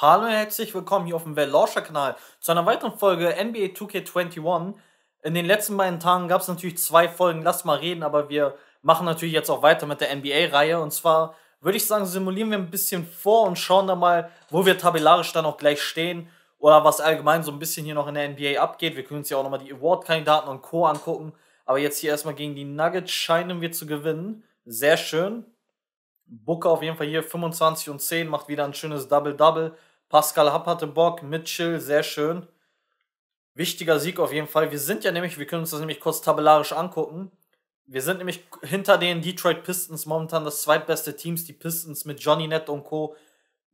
Hallo und herzlich willkommen hier auf dem Velorscher-Kanal zu einer weiteren Folge NBA 2K21. In den letzten beiden Tagen gab es natürlich zwei Folgen, lass mal reden, aber wir machen natürlich jetzt auch weiter mit der NBA-Reihe. Und zwar würde ich sagen, simulieren wir ein bisschen vor und schauen dann mal, wo wir tabellarisch dann auch gleich stehen oder was allgemein so ein bisschen hier noch in der NBA abgeht. Wir können uns ja auch nochmal die Award-Kandidaten und Co. angucken. Aber jetzt hier erstmal gegen die Nuggets scheinen wir zu gewinnen. Sehr schön. Booker auf jeden Fall hier 25 und 10, macht wieder ein schönes Double-Double. Pascal Happ hatte Bock, Mitchell, sehr schön. Wichtiger Sieg auf jeden Fall. Wir sind ja nämlich, wir können uns das nämlich kurz tabellarisch angucken. Wir sind nämlich hinter den Detroit Pistons momentan das zweitbeste Teams. Die Pistons mit Johnny Nett und Co.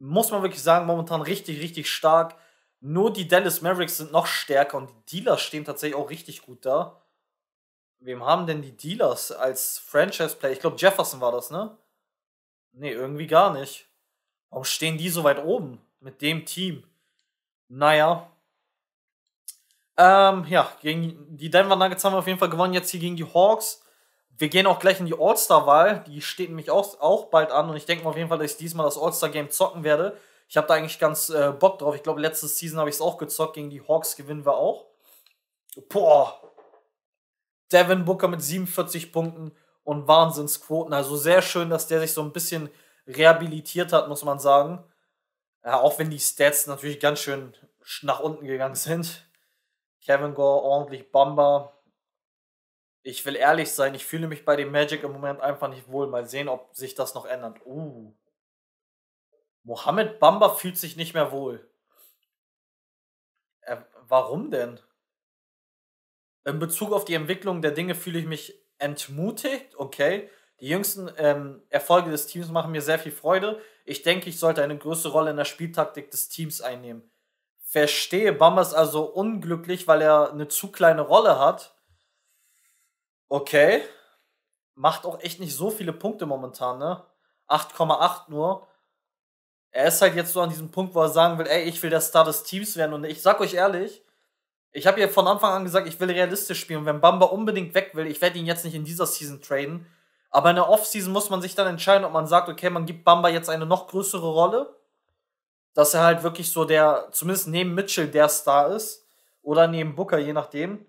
Muss man wirklich sagen, momentan richtig, richtig stark. Nur die Dallas Mavericks sind noch stärker und die Dealers stehen tatsächlich auch richtig gut da. Wem haben denn die Dealers als Franchise-Player? Ich glaube, Jefferson war das, ne? Nee, irgendwie gar nicht. Warum stehen die so weit oben mit dem Team? Naja. Ähm, ja, gegen die Denver Nuggets haben wir auf jeden Fall gewonnen, jetzt hier gegen die Hawks. Wir gehen auch gleich in die All-Star-Wahl. Die steht nämlich auch, auch bald an. Und ich denke auf jeden Fall, dass ich diesmal das All-Star-Game zocken werde. Ich habe da eigentlich ganz äh, Bock drauf. Ich glaube, letzte Season habe ich es auch gezockt. Gegen die Hawks gewinnen wir auch. Boah. Devin Booker mit 47 Punkten und Wahnsinnsquoten. Also sehr schön, dass der sich so ein bisschen rehabilitiert hat, muss man sagen. Ja, auch wenn die Stats natürlich ganz schön nach unten gegangen sind. Kevin Gore, ordentlich Bamba. Ich will ehrlich sein, ich fühle mich bei dem Magic im Moment einfach nicht wohl. Mal sehen, ob sich das noch ändert. Uh. Mohammed Bamba fühlt sich nicht mehr wohl. Äh, warum denn? In Bezug auf die Entwicklung der Dinge fühle ich mich entmutigt, okay. Die jüngsten ähm, Erfolge des Teams machen mir sehr viel Freude. Ich denke, ich sollte eine größere Rolle in der Spieltaktik des Teams einnehmen. Verstehe, Bamba ist also unglücklich, weil er eine zu kleine Rolle hat. Okay. Macht auch echt nicht so viele Punkte momentan, ne? 8,8 nur. Er ist halt jetzt so an diesem Punkt, wo er sagen will, ey, ich will der Star des Teams werden. Und ich sag euch ehrlich, ich habe ja von Anfang an gesagt, ich will realistisch spielen. Und wenn Bamba unbedingt weg will, ich werde ihn jetzt nicht in dieser Season traden. Aber in der Offseason muss man sich dann entscheiden, ob man sagt, okay, man gibt Bamba jetzt eine noch größere Rolle. Dass er halt wirklich so der, zumindest neben Mitchell der Star ist. Oder neben Booker, je nachdem.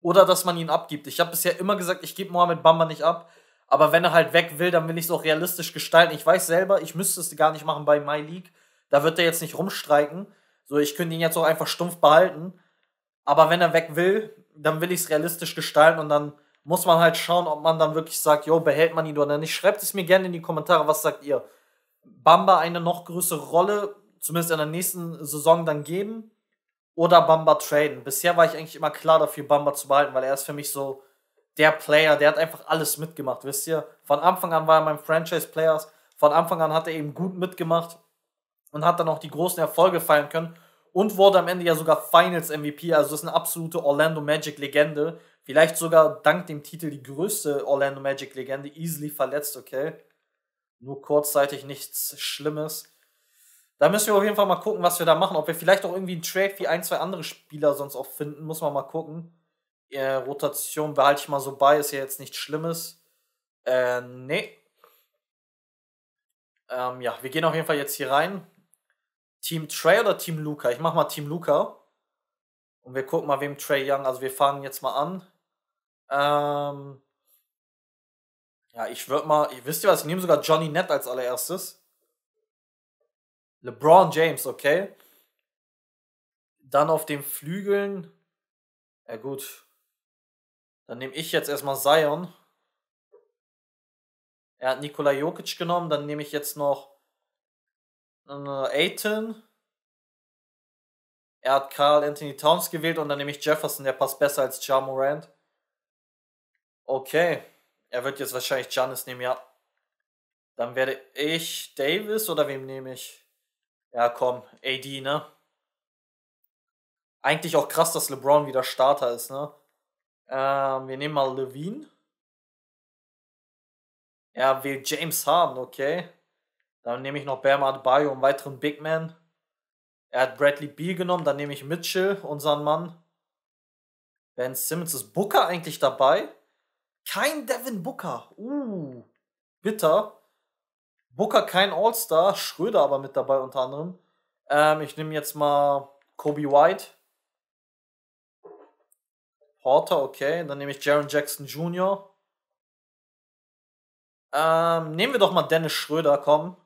Oder dass man ihn abgibt. Ich habe bisher immer gesagt, ich gebe Mohamed Bamba nicht ab. Aber wenn er halt weg will, dann will ich es auch realistisch gestalten. Ich weiß selber, ich müsste es gar nicht machen bei My League. Da wird er jetzt nicht rumstreiken. So, ich könnte ihn jetzt auch einfach stumpf behalten. Aber wenn er weg will, dann will ich es realistisch gestalten und dann muss man halt schauen, ob man dann wirklich sagt, jo, behält man ihn oder nicht. Schreibt es mir gerne in die Kommentare, was sagt ihr? Bamba eine noch größere Rolle, zumindest in der nächsten Saison dann geben oder Bamba traden. Bisher war ich eigentlich immer klar dafür, Bamba zu behalten, weil er ist für mich so der Player, der hat einfach alles mitgemacht, wisst ihr? Von Anfang an war er mein Franchise-Player, von Anfang an hat er eben gut mitgemacht und hat dann auch die großen Erfolge feiern können und wurde am Ende ja sogar Finals MVP. Also ist eine absolute Orlando Magic Legende. Vielleicht sogar dank dem Titel die größte Orlando Magic Legende. Easily verletzt, okay. Nur kurzzeitig nichts Schlimmes. Da müssen wir auf jeden Fall mal gucken, was wir da machen. Ob wir vielleicht auch irgendwie einen Trade wie ein, zwei andere Spieler sonst auch finden, muss man mal gucken. Äh, Rotation behalte ich mal so bei, ist ja jetzt nichts Schlimmes. Äh, nee. Ähm, ja, wir gehen auf jeden Fall jetzt hier rein. Team Trey oder Team Luca? Ich mach mal Team Luca. Und wir gucken mal, wem Trey Young. Also wir fangen jetzt mal an. Ähm ja, ich würde mal. Wisst ihr was? Ich nehme sogar Johnny Nett als allererstes. LeBron James, okay. Dann auf den Flügeln. Ja, gut. Dann nehme ich jetzt erstmal Zion. Er hat Nikola Jokic genommen. Dann nehme ich jetzt noch äh, Aiton. Er hat Karl Anthony Towns gewählt und dann nehme ich Jefferson, der passt besser als Ja Morant. Okay. Er wird jetzt wahrscheinlich Janis nehmen, ja. Dann werde ich Davis oder wem nehme ich? Ja, komm, AD, ne? Eigentlich auch krass, dass LeBron wieder Starter ist, ne? Ähm, wir nehmen mal Levine. Er wählt James Harden, okay. Dann nehme ich noch Bam Adebayo und weiteren Big Man. Er hat Bradley Beal genommen, dann nehme ich Mitchell, unseren Mann. Ben Simmons ist Booker eigentlich dabei? Kein Devin Booker. Uh, bitter. Booker kein All-Star, Schröder aber mit dabei unter anderem. Ähm, ich nehme jetzt mal Kobe White. Porter, okay. Dann nehme ich Jaron Jackson Jr. Ähm, nehmen wir doch mal Dennis Schröder, komm.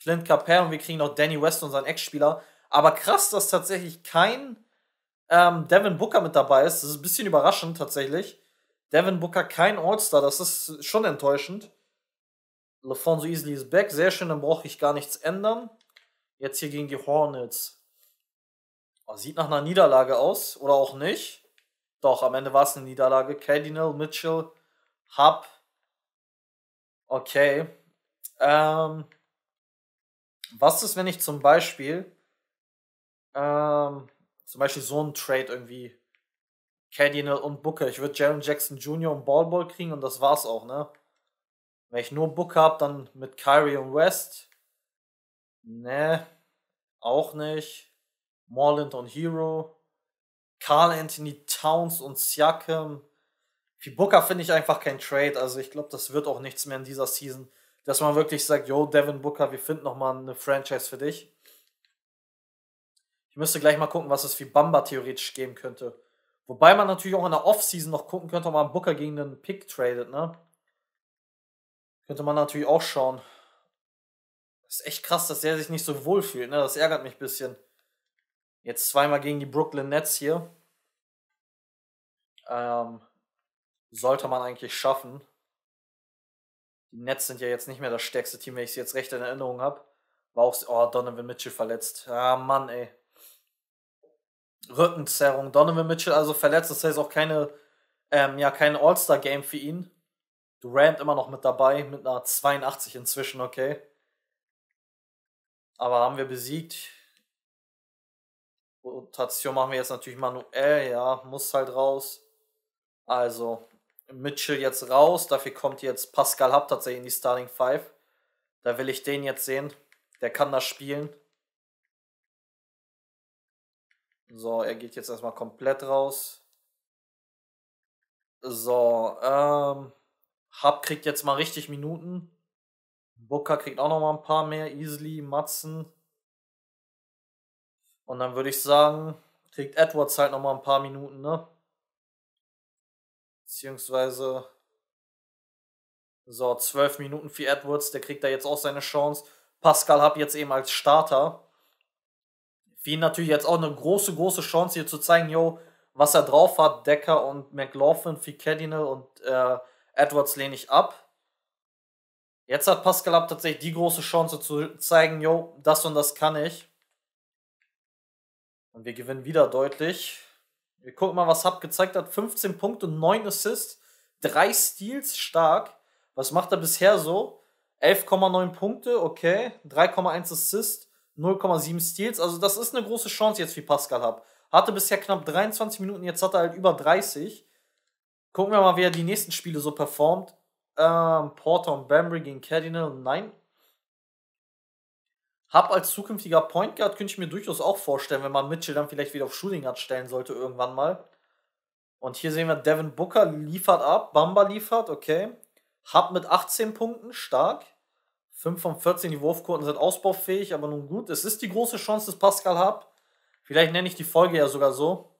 Clint Capel und wir kriegen noch Danny West, unseren Ex-Spieler. Aber krass, dass tatsächlich kein ähm, Devin Booker mit dabei ist. Das ist ein bisschen überraschend tatsächlich. Devin Booker kein All-Star, das ist schon enttäuschend. LaFonso Easley ist back, sehr schön, dann brauche ich gar nichts ändern. Jetzt hier gegen die Hornets. Oh, sieht nach einer Niederlage aus, oder auch nicht. Doch, am Ende war es eine Niederlage. Cardinal, Mitchell, Hub. Okay. Ähm, was ist, wenn ich zum Beispiel, ähm, zum Beispiel so einen Trade irgendwie, Cardinal und Booker, ich würde Jaron Jackson Jr. und Ball Ball kriegen und das war's auch, ne? Wenn ich nur Booker habe, dann mit Kyrie und West, ne, auch nicht. Morland und Hero, Carl Anthony Towns und Siakam. Für Booker finde ich einfach kein Trade, also ich glaube, das wird auch nichts mehr in dieser Season dass man wirklich sagt, yo, Devin Booker, wir finden nochmal eine Franchise für dich. Ich müsste gleich mal gucken, was es für Bamba theoretisch geben könnte. Wobei man natürlich auch in der Offseason noch gucken könnte, ob man Booker gegen einen Pick tradet, ne? Könnte man natürlich auch schauen. Das ist echt krass, dass der sich nicht so wohl fühlt, ne? Das ärgert mich ein bisschen. Jetzt zweimal gegen die Brooklyn Nets hier. Ähm, sollte man eigentlich schaffen. Die Nets sind ja jetzt nicht mehr das stärkste Team, wenn ich es jetzt recht in Erinnerung habe. War auch, oh, Donovan Mitchell verletzt. Ah, Mann, ey. Rückenzerrung. Donovan Mitchell also verletzt, das heißt auch keine, ähm, ja, kein All-Star-Game für ihn. Durant immer noch mit dabei, mit einer 82 inzwischen, okay. Aber haben wir besiegt. Rotation machen wir jetzt natürlich manuell, ja, muss halt raus. Also, Mitchell jetzt raus. Dafür kommt jetzt Pascal Hub tatsächlich in die Starting 5. Da will ich den jetzt sehen. Der kann das spielen. So, er geht jetzt erstmal komplett raus. So, ähm, Hub kriegt jetzt mal richtig Minuten. Booker kriegt auch noch mal ein paar mehr. Easily, Matzen. Und dann würde ich sagen, kriegt Edwards halt noch mal ein paar Minuten, ne? Beziehungsweise. So, 12 Minuten für Edwards, der kriegt da jetzt auch seine Chance. Pascal Hab jetzt eben als Starter. Für ihn natürlich jetzt auch eine große, große Chance hier zu zeigen, yo, was er drauf hat. Decker und McLaughlin für Cardinal und äh, Edwards lehne ich ab. Jetzt hat Pascal Hab tatsächlich die große Chance zu zeigen, yo, das und das kann ich. Und wir gewinnen wieder deutlich. Wir gucken mal, was Hub gezeigt hat. 15 Punkte, 9 Assists, 3 Steals stark. Was macht er bisher so? 11,9 Punkte, okay. 3,1 Assists, 0,7 Steals. Also das ist eine große Chance jetzt für Pascal Hub. Hatte bisher knapp 23 Minuten, jetzt hat er halt über 30. Gucken wir mal, wie er die nächsten Spiele so performt. Ähm, Porter und Bambry gegen Cardinal, nein. Hab als zukünftiger Point Guard könnte ich mir durchaus auch vorstellen, wenn man Mitchell dann vielleicht wieder auf Shooting Guard stellen sollte irgendwann mal. Und hier sehen wir, Devin Booker liefert ab, Bamba liefert, okay. Hub mit 18 Punkten, stark. 5 von 14, die Wurfquoten sind ausbaufähig, aber nun gut. Es ist die große Chance des Pascal Hub. Vielleicht nenne ich die Folge ja sogar so.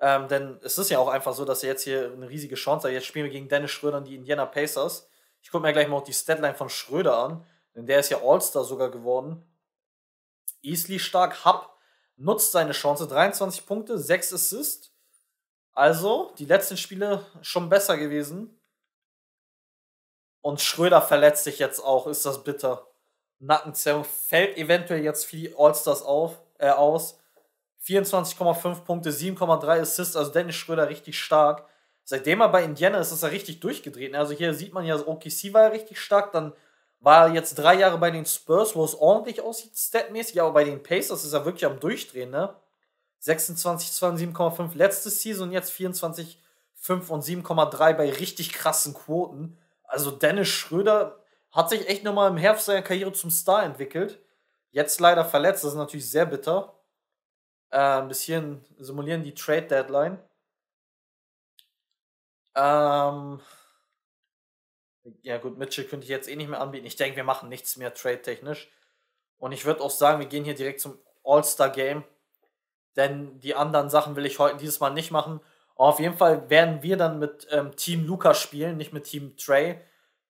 Ähm, denn es ist ja auch einfach so, dass er jetzt hier eine riesige Chance hat. Jetzt spielen wir gegen Dennis Schröder und die Indiana Pacers. Ich gucke mir gleich mal auch die Statline von Schröder an denn der ist ja All-Star sogar geworden. Easley stark, Hub nutzt seine Chance, 23 Punkte, 6 Assists. Also, die letzten Spiele schon besser gewesen. Und Schröder verletzt sich jetzt auch, ist das bitter. Nackenzerrung fällt eventuell jetzt für die All-Stars auf, äh, aus. 24,5 Punkte, 7,3 Assists, also Dennis Schröder richtig stark. Seitdem er bei Indiana ist, ist er richtig durchgedreht. Also hier sieht man ja, OKC war ja richtig stark, dann war jetzt drei Jahre bei den Spurs, wo es ordentlich aussieht, statmäßig, aber bei den Pacers ist er wirklich am Durchdrehen, ne? 26, 2, 7,5 letzte Season, jetzt 24, 5 und 7,3 bei richtig krassen Quoten. Also Dennis Schröder hat sich echt nochmal im Herbst seiner Karriere zum Star entwickelt. Jetzt leider verletzt, das ist natürlich sehr bitter. Äh, ein bisschen simulieren die Trade Deadline. Ähm, ja, gut, Mitchell könnte ich jetzt eh nicht mehr anbieten. Ich denke, wir machen nichts mehr trade-technisch. Und ich würde auch sagen, wir gehen hier direkt zum All-Star-Game. Denn die anderen Sachen will ich heute dieses Mal nicht machen. Aber auf jeden Fall werden wir dann mit ähm, Team Luca spielen, nicht mit Team Trey.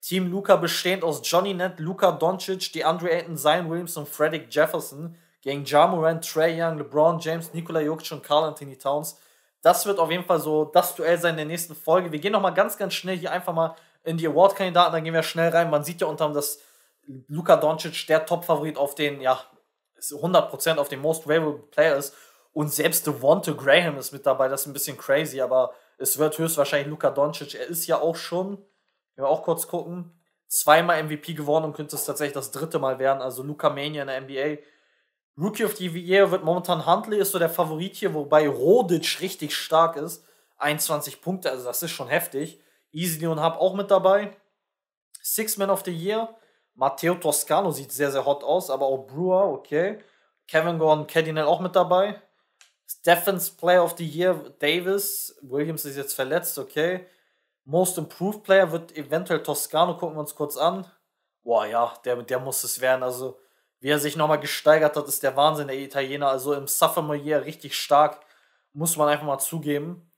Team Luca bestehend aus Johnny Nett, Luca Doncic, DeAndre Ayton, Zion Williams und Frederick Jefferson gegen Ja Morant, Trey Young, LeBron James, Nikola Jokic und Carl Anthony Towns. Das wird auf jeden Fall so das Duell sein in der nächsten Folge. Wir gehen nochmal ganz, ganz schnell hier einfach mal in die Award-Kandidaten, dann gehen wir schnell rein. Man sieht ja unterm, dass Luka Doncic der Top-Favorit auf den, ja, 100% auf den Most Valuable Player ist. Und selbst Devonte Graham ist mit dabei. Das ist ein bisschen crazy, aber es wird höchstwahrscheinlich Luka Doncic. Er ist ja auch schon, wenn wir auch kurz gucken, zweimal MVP geworden und könnte es tatsächlich das dritte Mal werden. Also Luka Mania in der NBA. Rookie of the Year wird momentan Huntley, ist so der Favorit hier, wobei Rodic richtig stark ist. 21 Punkte, also das ist schon heftig. Isli und Hub auch mit dabei. Six Man of the Year. Matteo Toscano sieht sehr, sehr hot aus, aber auch Brewer, okay. Kevin Gordon, Cadinel auch mit dabei. Stephens Player of the Year, Davis. Williams ist jetzt verletzt, okay. Most Improved Player wird eventuell Toscano, gucken wir uns kurz an. Boah, ja, der, der muss es werden. Also, wie er sich nochmal gesteigert hat, ist der Wahnsinn, der Italiener. Also im Sophomore Year richtig stark, muss man einfach mal zugeben.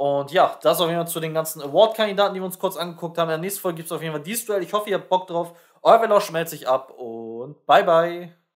Und ja, das auf jeden Fall zu den ganzen Award-Kandidaten, die wir uns kurz angeguckt haben. In der nächsten Folge gibt es auf jeden Fall dieses Duell. Ich hoffe, ihr habt Bock drauf. Euer Veloz schmelzt sich ab und bye bye.